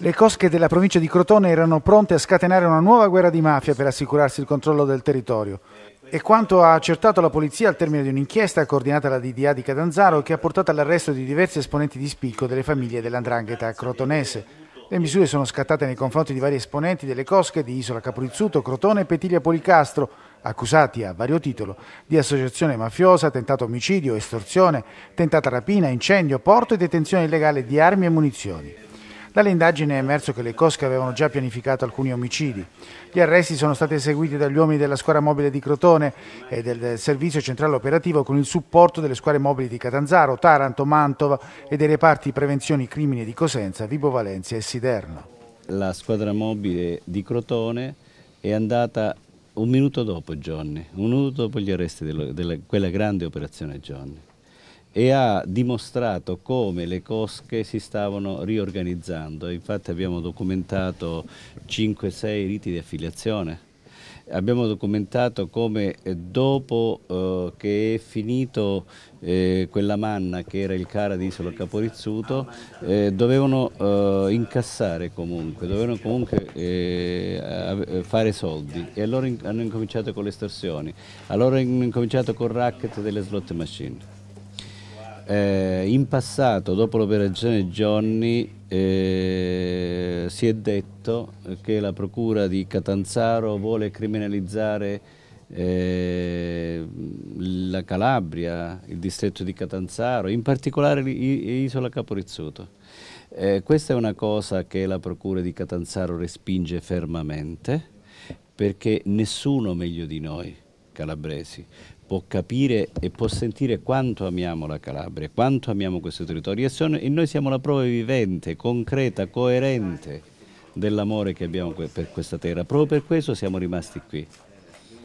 Le cosche della provincia di Crotone erano pronte a scatenare una nuova guerra di mafia per assicurarsi il controllo del territorio. E quanto ha accertato la polizia al termine di un'inchiesta coordinata dalla DDA di Cadanzaro che ha portato all'arresto di diversi esponenti di spicco delle famiglie dell'andrangheta crotonese. Le misure sono scattate nei confronti di vari esponenti delle cosche di Isola Caprizzuto, Crotone e Petilia Policastro, accusati a vario titolo di associazione mafiosa, tentato omicidio, estorsione, tentata rapina, incendio, porto e detenzione illegale di armi e munizioni. Dalle indagini è emerso che le cosche avevano già pianificato alcuni omicidi. Gli arresti sono stati eseguiti dagli uomini della squadra mobile di Crotone e del servizio centrale operativo con il supporto delle squadre mobili di Catanzaro, Taranto, Mantova e dei reparti prevenzioni crimini di Cosenza, Vibo Valencia e Siderno. La squadra mobile di Crotone è andata un minuto dopo Johnny, un minuto dopo gli arresti della, della, quella grande operazione Johnny e ha dimostrato come le cosche si stavano riorganizzando. Infatti abbiamo documentato 5-6 riti di affiliazione. Abbiamo documentato come eh, dopo eh, che è finito eh, quella manna che era il cara di Isola Caporizzuto eh, dovevano eh, incassare comunque, dovevano comunque eh, fare soldi e allora hanno incominciato con le estorsioni, allora hanno incominciato col racket delle slot machine eh, in passato dopo l'operazione Johnny eh, si è detto che la procura di Catanzaro vuole criminalizzare eh, la Calabria, il distretto di Catanzaro, in particolare l'isola Caporizzuto. Eh, questa è una cosa che la Procura di Catanzaro respinge fermamente perché nessuno meglio di noi calabresi, può capire e può sentire quanto amiamo la Calabria, quanto amiamo questo territorio e, sono, e noi siamo la prova vivente, concreta, coerente dell'amore che abbiamo per questa terra. Proprio per questo siamo rimasti qui.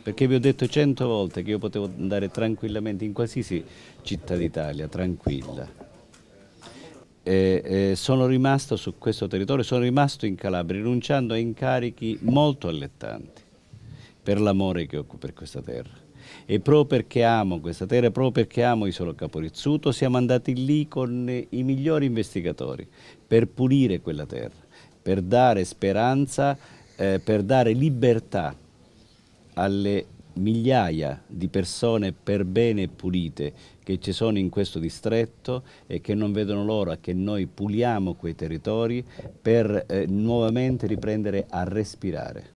Perché vi ho detto cento volte che io potevo andare tranquillamente in qualsiasi città d'Italia, tranquilla. E, e sono rimasto su questo territorio, sono rimasto in Calabria, rinunciando a incarichi molto allettanti per l'amore che ho per questa terra. E proprio perché amo questa terra, proprio perché amo Isola Caporizzuto, siamo andati lì con eh, i migliori investigatori per pulire quella terra, per dare speranza, eh, per dare libertà alle migliaia di persone per bene pulite che ci sono in questo distretto e che non vedono l'ora che noi puliamo quei territori per eh, nuovamente riprendere a respirare.